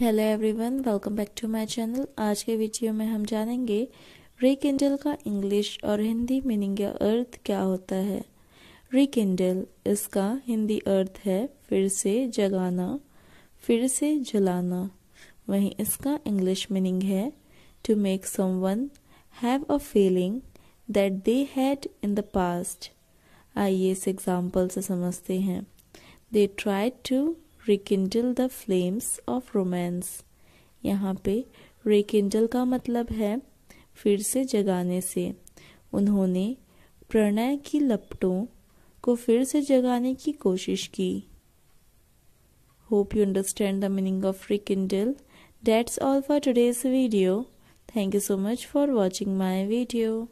hello everyone welcome back to my channel आज के video में हम जानेंगे रिकिंडल का इंग्लिश और हिंदी मीनिंग या अर्थ क्या होता है रिकिंडल इसका हिंदी अर्थ है फिर से जगाना फिर से जलाना वहीं इसका इंग्लिश मीनिंग है to make someone have a feeling that they had in the past आइए इस एग्जाम्पल से समझते हैं they try to rekindle the flames of romance यहाँ पे रिकिंडल का मतलब है फिर से जगाने से उन्होंने प्रणय की लपटों को फिर से जगाने की कोशिश की hope you understand the meaning of rekindle that's all for today's video thank you so much for watching my video